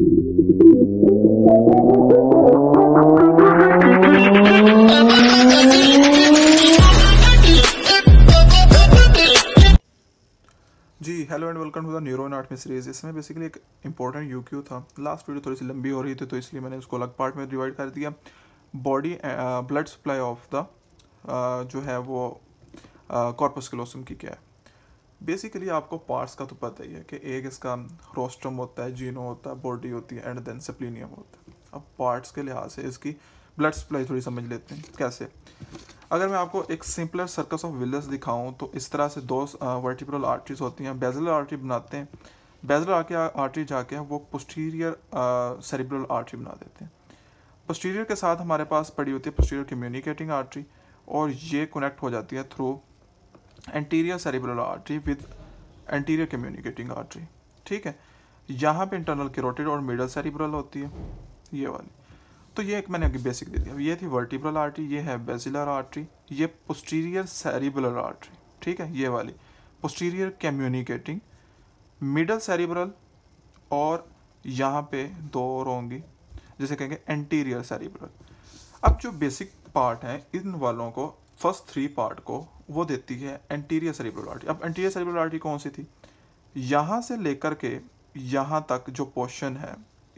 ji hello and welcome to the neuro art में series इसमें basically एक important यू क्यू था लास्ट वीडियो थोड़ी सी लंबी हो रही थी तो इसलिए मैंने उसको अलग पार्ट में डिवाइड कर दिया body blood supply of the जो है वो कॉर्पस uh, क्लोसम की क्या है बेसिकली आपको पार्ट्स का तो पता ही है कि एक इसका रोस्ट्रम होता है जीनो होता है बॉडी होती है एंड देन सप्लीनियम होता है अब पार्ट्स के लिहाज से इसकी ब्लड सप्लाई थोड़ी समझ लेते हैं कैसे अगर मैं आपको एक सिंपलर सर्कस ऑफ विलस दिखाऊं तो इस तरह से दो वर्टिब्रल आर्टरीज होती हैं बेजलर आर्टरी बनाते हैं बेजलर आके आर्टरी जाके वो पोस्टीरियर सेरिब्रल आर्टरी बना देते हैं पोस्टीरियर के साथ हमारे पास पड़ी होती है पोस्टीरियर कम्युनिकेटिंग आर्टरी और ये कनेक्ट हो जाती है through anterior cerebral artery with anterior communicating artery ठीक है यहाँ पे इंटरनल कैरोटिड और मिडल सेरिब्रल होती है ये वाली तो ये एक मैंने अभी बेसिक दे दिया ये थी वर्टिब्रल आर्टरी ये है बेसिलर आर्टरी ये पोस्टीरियर सेरिब्रल आर्टरी ठीक है ये वाली पोस्टीरियर कम्युनिकेटिंग मिडल सेरिब्रल और यहाँ पे दो और होंगी जैसे कहेंगे एंटीरियर सेरिब्रल अब जो बेसिक पार्ट हैं इन वालों को फर्स्ट थ्री पार्ट को वो देती है एंटीरियर सेरिब्रल आर्टरी अब एंटीरियर सेरिब्रल आर्टरी कौन सी थी यहाँ से लेकर के यहाँ तक जो पोर्शन है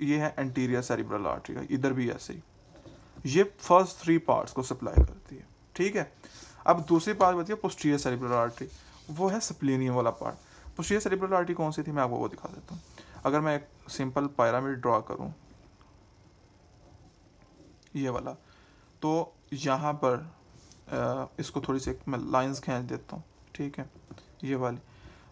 ये है एंटीरियर सेरिब्रल आर्टरी का इधर भी ऐसे ही ये फर्स्ट थ्री पार्ट्स को सप्लाई करती है ठीक है अब दूसरी पार्ट बताइए पोस्टीरियर सेरिब्रल आर्टरी वो है स्प्लेनियम वाला पार्ट पोस्टीरियर सेरिब्रल आर्टरी कौन सी थी मैं आपको वो दिखा देता हूँ अगर मैं एक सिंपल पैरामिड ड्रा करूँ ये वाला तो यहाँ पर इसको थोड़ी सी मैं लाइंस खींच देता हूँ ठीक है ये वाली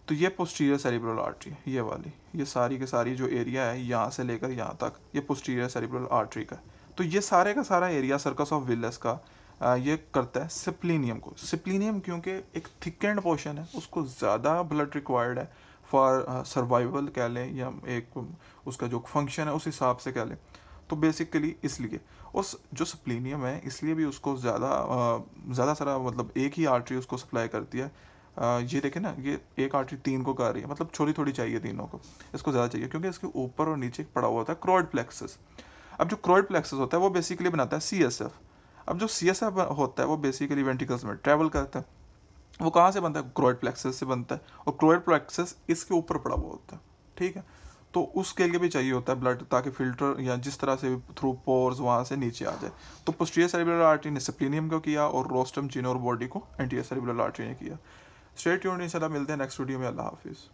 तो ये पोस्टीरियर सेरिब्रल आर्टरी ये वाली ये सारी के सारी जो एरिया है यहाँ से लेकर यहाँ तक ये पोस्टीरियर सेरिब्रल आर्टरी का तो ये सारे का सारा एरिया सर्कस ऑफ विलस का आ, ये करता है सिप्लिनियम को सिप्लिनियम क्योंकि एक थिकेंड पोर्शन है उसको ज़्यादा ब्लड रिक्वायर्ड है फॉर सर्वाइवल कह लें या एक उसका जो फंक्शन है उस हिसाब से कह लें तो बेसिकली इसलिए उस जो स्प्लीनियम है इसलिए भी उसको ज़्यादा ज़्यादा सारा मतलब एक ही आर्टरी उसको सप्लाई करती है ये देखें ना ये एक आर्टरी तीन को कर रही है मतलब छोटी थोड़ी चाहिए तीनों को इसको ज़्यादा चाहिए क्योंकि इसके ऊपर और नीचे पड़ा हुआ होता है क्रोड प्लेक्सेस अब जो क्रॉइड प्लेक्सेस होता है वो बेसिकली बनाता है सी एस एफ अब जो सी एस एफ होता है वो बेसिकली वेंटिकल्स में ट्रैवल करता है वो कहाँ से बनता है क्रॉइड प्लेक्सेस से बनता है और क्रोइड प्लेक्सेस इसके ऊपर पड़ा हुआ होता है ठीक है तो उसके लिए भी चाहिए होता है ब्लड ताकि फिल्टर या जिस तरह से थ्रू पोर्स वहाँ से नीचे आ जाए तो पोस्टीरियर सेलिबुलर आर्टरी ने सेप्लिनियम को किया और रोस्टम जीनोर बॉडी को एंटीरियर सेलिबुलर आर्टरी ने किया स्ट्रेट यूनिट इंशाल्लाह मिलते हैं नेक्स्ट वीडियो में अल्लाह हाफिज़